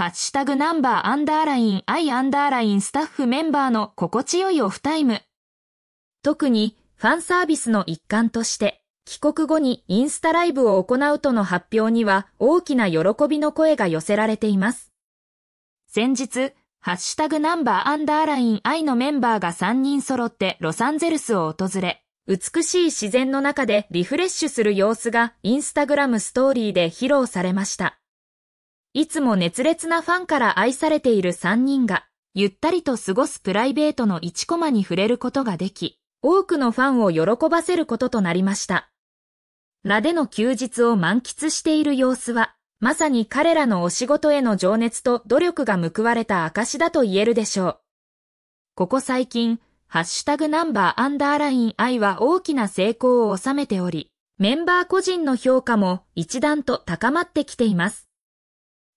ハッシュタグナンバーアンダーラインアイアンダーラインスタッフメンバーの心地よいオフタイム。特にファンサービスの一環として、帰国後にインスタライブを行うとの発表には大きな喜びの声が寄せられています。先日、ハッシュタグナンバーアンダーラインイのメンバーが3人揃ってロサンゼルスを訪れ、美しい自然の中でリフレッシュする様子がインスタグラムストーリーで披露されました。いつも熱烈なファンから愛されている3人が、ゆったりと過ごすプライベートの1コマに触れることができ、多くのファンを喜ばせることとなりました。ラでの休日を満喫している様子は、まさに彼らのお仕事への情熱と努力が報われた証だと言えるでしょう。ここ最近、ハッシュタグナンバーアンダーライン愛は大きな成功を収めており、メンバー個人の評価も一段と高まってきています。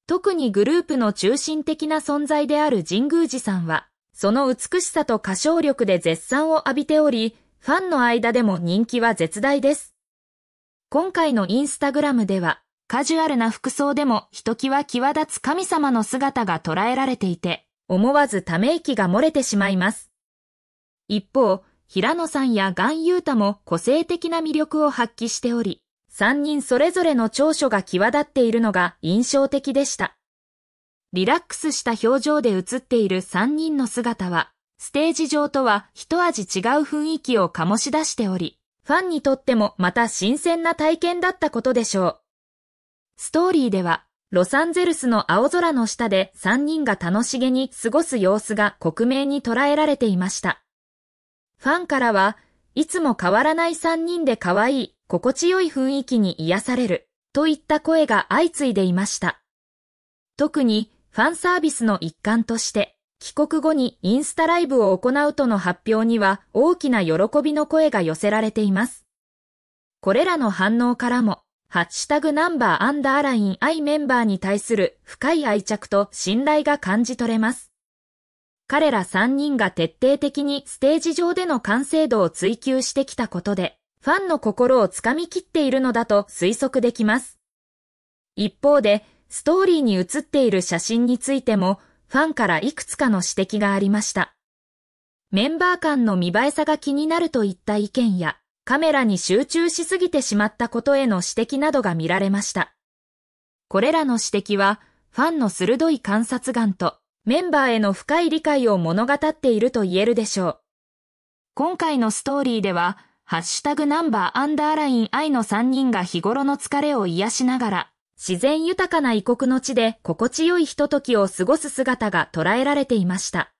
特にグループの中心的な存在である神宮寺さんは、その美しさと歌唱力で絶賛を浴びており、ファンの間でも人気は絶大です。今回のインスタグラムでは、カジュアルな服装でもひときわ際立つ神様の姿が捉えられていて、思わずため息が漏れてしまいます。一方、平野さんや岩優太も個性的な魅力を発揮しており、3人それぞれの長所が際立っているのが印象的でした。リラックスした表情で写っている3人の姿は、ステージ上とは一味違う雰囲気を醸し出しており、ファンにとってもまた新鮮な体験だったことでしょう。ストーリーでは、ロサンゼルスの青空の下で3人が楽しげに過ごす様子が克明に捉えられていました。ファンからは、いつも変わらない3人で可愛い心地よい雰囲気に癒されるといった声が相次いでいました。特にファンサービスの一環として、帰国後にインスタライブを行うとの発表には大きな喜びの声が寄せられています。これらの反応からも、ハッシュタグナンバーアンダーラインアイメンバーに対する深い愛着と信頼が感じ取れます。彼ら3人が徹底的にステージ上での完成度を追求してきたことで、ファンの心をつかみきっているのだと推測できます。一方で、ストーリーに写っている写真についても、ファンからいくつかの指摘がありました。メンバー間の見栄えさが気になるといった意見や、カメラに集中しすぎてしまったことへの指摘などが見られました。これらの指摘は、ファンの鋭い観察眼と、メンバーへの深い理解を物語っていると言えるでしょう。今回のストーリーでは、ハッシュタグナンバーアンダーライン愛の3人が日頃の疲れを癒しながら、自然豊かな異国の地で心地よいひとときを過ごす姿が捉えられていました。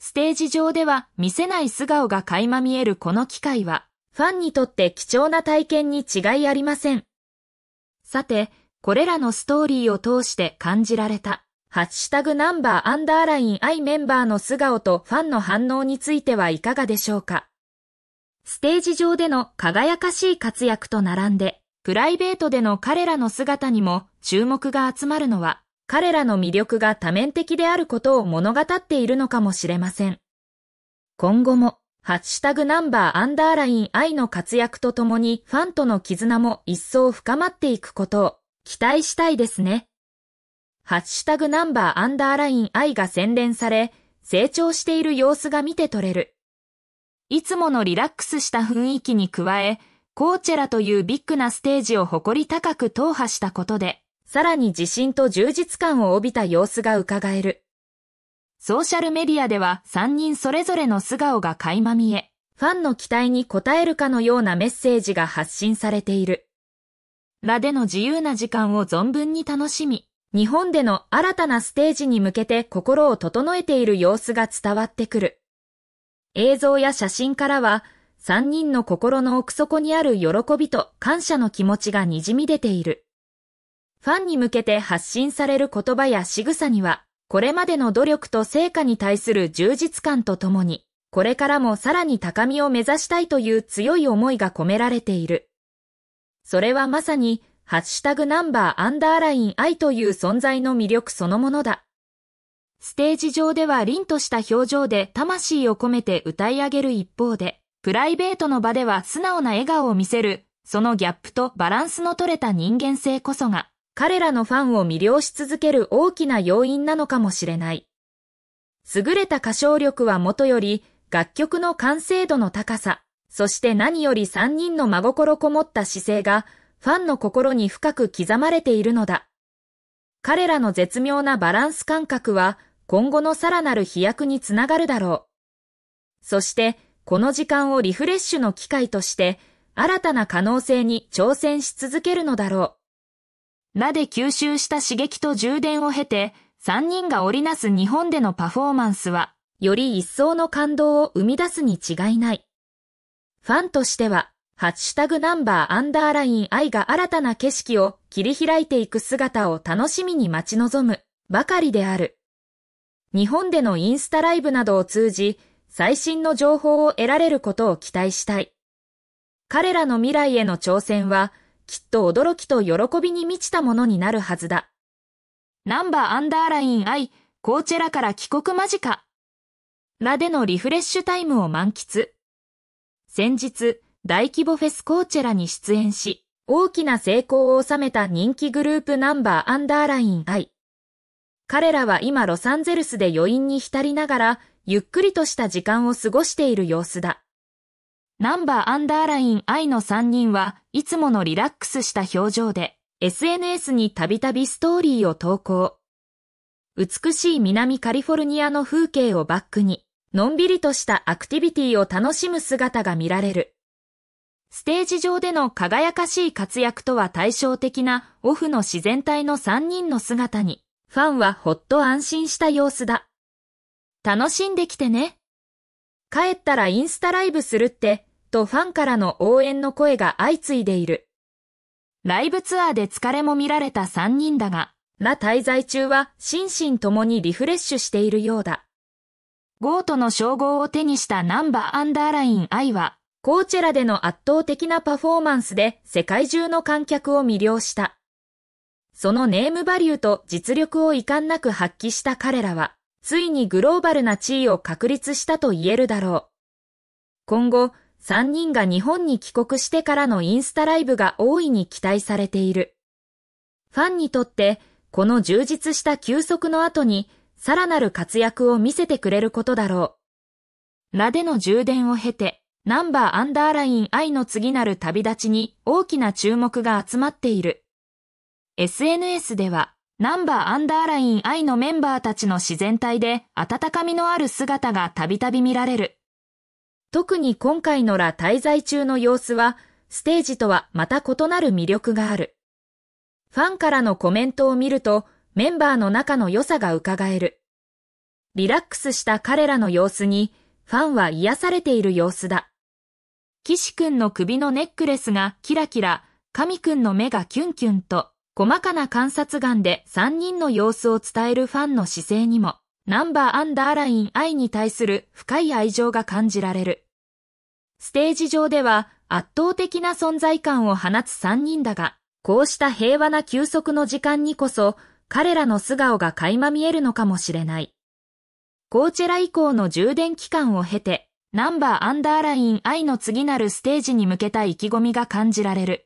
ステージ上では見せない素顔が垣間見えるこの機会は、ファンにとって貴重な体験に違いありません。さて、これらのストーリーを通して感じられた、ハッシュタグナンバーアンダーライン愛メンバーの素顔とファンの反応についてはいかがでしょうかステージ上での輝かしい活躍と並んで、プライベートでの彼らの姿にも注目が集まるのは、彼らの魅力が多面的であることを物語っているのかもしれません。今後も、ハッシュタグナンバーアンダーライン愛の活躍とともにファンとの絆も一層深まっていくことを期待したいですね。ハッシュタグナンバーアンダーライン愛が洗練され、成長している様子が見て取れる。いつものリラックスした雰囲気に加え、コーチェラというビッグなステージを誇り高く踏破したことで、さらに自信と充実感を帯びた様子が伺える。ソーシャルメディアでは3人それぞれの素顔が垣間見え、ファンの期待に応えるかのようなメッセージが発信されている。ラでの自由な時間を存分に楽しみ、日本での新たなステージに向けて心を整えている様子が伝わってくる。映像や写真からは、三人の心の奥底にある喜びと感謝の気持ちが滲み出ている。ファンに向けて発信される言葉や仕草には、これまでの努力と成果に対する充実感とともに、これからもさらに高みを目指したいという強い思いが込められている。それはまさに、ハッシュタグナンバーアンダーライン愛という存在の魅力そのものだ。ステージ上では凛とした表情で魂を込めて歌い上げる一方で、プライベートの場では素直な笑顔を見せる、そのギャップとバランスの取れた人間性こそが、彼らのファンを魅了し続ける大きな要因なのかもしれない。優れた歌唱力はもとより、楽曲の完成度の高さ、そして何より3人の真心こもった姿勢が、ファンの心に深く刻まれているのだ。彼らの絶妙なバランス感覚は、今後のさらなる飛躍につながるだろう。そして、この時間をリフレッシュの機会として、新たな可能性に挑戦し続けるのだろう。なで吸収した刺激と充電を経て、3人が織りなす日本でのパフォーマンスは、より一層の感動を生み出すに違いない。ファンとしては、ハッシュタグナンバーアンダーライン愛が新たな景色を切り開いていく姿を楽しみに待ち望むばかりである。日本でのインスタライブなどを通じ、最新の情報を得られることを期待したい。彼らの未来への挑戦は、きっと驚きと喜びに満ちたものになるはずだ。ナンバーアンダーライン I、コーチェラから帰国間近。らでのリフレッシュタイムを満喫。先日、大規模フェスコーチェラに出演し、大きな成功を収めた人気グループナンバーアンダーライン I。彼らは今ロサンゼルスで余韻に浸りながら、ゆっくりとした時間を過ごしている様子だ。ナンバーアンダーライン I の3人はいつものリラックスした表情で SNS にたびたびストーリーを投稿。美しい南カリフォルニアの風景をバックに、のんびりとしたアクティビティを楽しむ姿が見られる。ステージ上での輝かしい活躍とは対照的なオフの自然体の3人の姿にファンはほっと安心した様子だ。楽しんできてね。帰ったらインスタライブするって、とファンからの応援の声が相次いでいる。ライブツアーで疲れも見られた3人だが、ラ滞在中は心身ともにリフレッシュしているようだ。ゴートの称号を手にしたナンバーアンダーライン I は、コーチェラでの圧倒的なパフォーマンスで世界中の観客を魅了した。そのネームバリューと実力を遺憾なく発揮した彼らは、ついにグローバルな地位を確立したと言えるだろう。今後、3人が日本に帰国してからのインスタライブが大いに期待されている。ファンにとって、この充実した休息の後に、さらなる活躍を見せてくれることだろう。ラでの充電を経て、ナンバーアンダーライン I の次なる旅立ちに大きな注目が集まっている。SNS では、ナンバーアンダーライン I のメンバーたちの自然体で温かみのある姿がたびたび見られる。特に今回のら滞在中の様子は、ステージとはまた異なる魅力がある。ファンからのコメントを見ると、メンバーの中の良さが伺える。リラックスした彼らの様子に、ファンは癒されている様子だ。岸くんの首のネックレスがキラキラ、神くんの目がキュンキュンと、細かな観察眼で3人の様子を伝えるファンの姿勢にも、ナンバーアンダーライン愛に対する深い愛情が感じられる。ステージ上では圧倒的な存在感を放つ3人だが、こうした平和な休息の時間にこそ、彼らの素顔が垣間見えるのかもしれない。コーチェラ以降の充電期間を経て、ナンバーアンダーライン愛の次なるステージに向けた意気込みが感じられる。